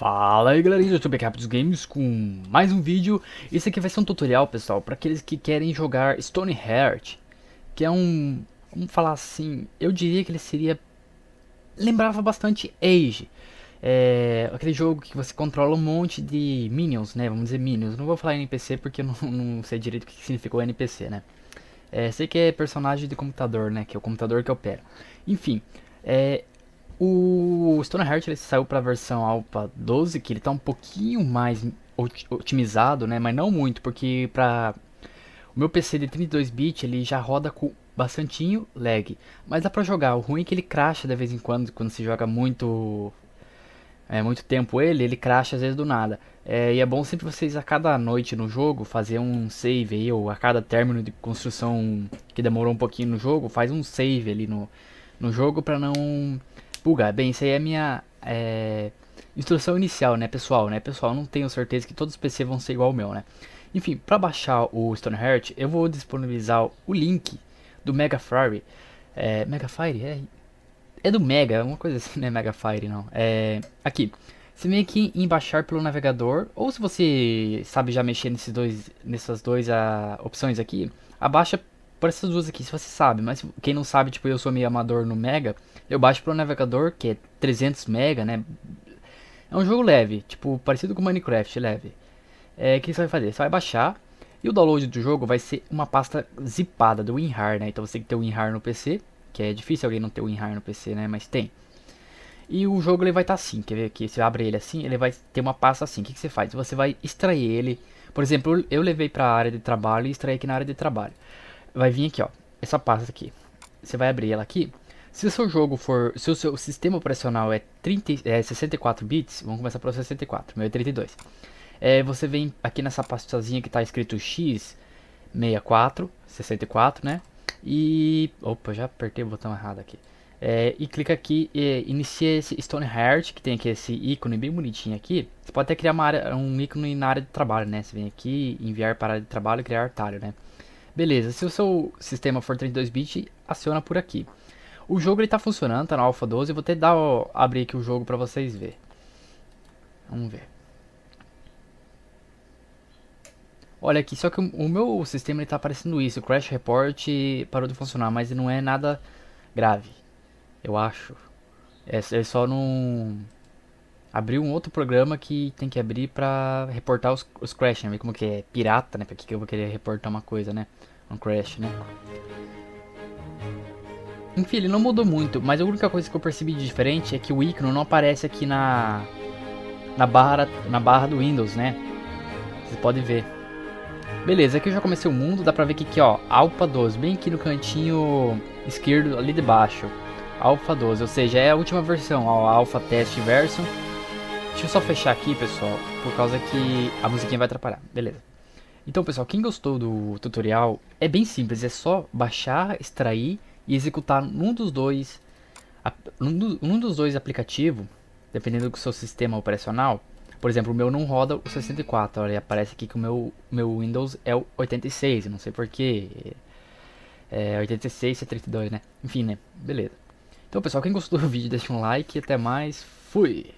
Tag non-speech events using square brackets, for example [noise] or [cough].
Fala aí galerinha do YouTube Capitals é Games com mais um vídeo. Isso aqui vai ser um tutorial pessoal para aqueles que querem jogar Stone Heart, que é um, vamos falar assim, eu diria que ele seria, lembrava bastante Age, é, aquele jogo que você controla um monte de minions, né? Vamos dizer minions. Não vou falar NPC porque eu não, [laughs] não sei direito o que significou NPC, né? É, sei que é personagem de computador, né? Que é o computador que opera. Enfim, é, o Stoneheart ele saiu para a versão Alpha 12, que ele está um pouquinho mais otimizado, né? Mas não muito, porque para o meu PC de 32 bits ele já roda com bastantinho lag, mas dá para jogar. O ruim é que ele crasha de vez em quando quando se joga muito é, muito tempo ele, ele crasha às vezes do nada. É, e é bom sempre vocês a cada noite no jogo fazer um save aí, ou a cada término de construção que demorou um pouquinho no jogo, faz um save ali no, no jogo para não Puga, bem, isso aí é minha é, instrução inicial, né, pessoal, né, pessoal, não tenho certeza que todos os PC vão ser igual ao meu, né. Enfim, para baixar o Stoneheart, eu vou disponibilizar o link do Mega Fire, é, Mega Fire, é, é do Mega, uma coisa assim, [laughs] né Mega Fire não, é, aqui. Você vem aqui em baixar pelo navegador, ou se você sabe já mexer nesses dois, nessas duas ah, opções aqui, abaixa por essas duas aqui, se você sabe, mas quem não sabe, tipo, eu sou meio amador no Mega, eu baixo pro navegador, que é 300 Mega, né? É um jogo leve, tipo, parecido com Minecraft, leve. É, o que você vai fazer? Você vai baixar, e o download do jogo vai ser uma pasta zipada do WinRAR, né? Então você tem que ter o WinRAR no PC, que é difícil alguém não ter o WinRAR no PC, né? Mas tem. E o jogo ele vai estar tá assim, quer ver aqui? Você abre ele assim, ele vai ter uma pasta assim. O que, que você faz? Você vai extrair ele. Por exemplo, eu levei para a área de trabalho e extraí aqui na área de trabalho vai vir aqui, ó, essa pasta aqui. Você vai abrir ela aqui. Se o seu jogo for, se o seu sistema operacional é, 30, é 64 bits, vamos começar pelo 64, meu é 32. É, você vem aqui nessa pastazinha que está escrito X64, 64, né? E, opa, já apertei o botão errado aqui. É, e clica aqui e inicia esse Heart que tem aqui esse ícone bem bonitinho aqui. Você pode até criar área, um ícone na área de trabalho, né? Você vem aqui, enviar para a área de trabalho e criar artalho, né? Beleza, se o seu sistema for 32-bit, aciona por aqui. O jogo está funcionando, está na Alpha 12. Eu vou até dar, ó, abrir aqui o jogo para vocês verem. Vamos ver. Olha aqui, só que o meu sistema está aparecendo isso. O Crash Report parou de funcionar, mas não é nada grave. Eu acho. É, é só não abriu um outro programa que tem que abrir para reportar os, os crash, né? Ver como que é pirata, né? Pra que, que eu vou querer reportar uma coisa, né? Um crash, né? Enfim, ele não mudou muito, mas a única coisa que eu percebi de diferente é que o ícone não aparece aqui na na barra, na barra do Windows, né? Vocês podem ver. Beleza, aqui eu já comecei o mundo, dá pra ver que aqui, ó, Alpha 12, bem aqui no cantinho esquerdo ali de baixo. Alpha 12, ou seja, é a última versão, ó, Alpha Test Version Deixa eu só fechar aqui, pessoal, por causa que a musiquinha vai atrapalhar. Beleza. Então, pessoal, quem gostou do tutorial, é bem simples. É só baixar, extrair e executar num dos dois, num dos dois aplicativos, dependendo do seu sistema operacional. Por exemplo, o meu não roda o 64. Olha, aparece aqui que o meu, meu Windows é o 86. Não sei porquê. É 86, é 32, né? Enfim, né? Beleza. Então, pessoal, quem gostou do vídeo, deixa um like. Até mais. Fui!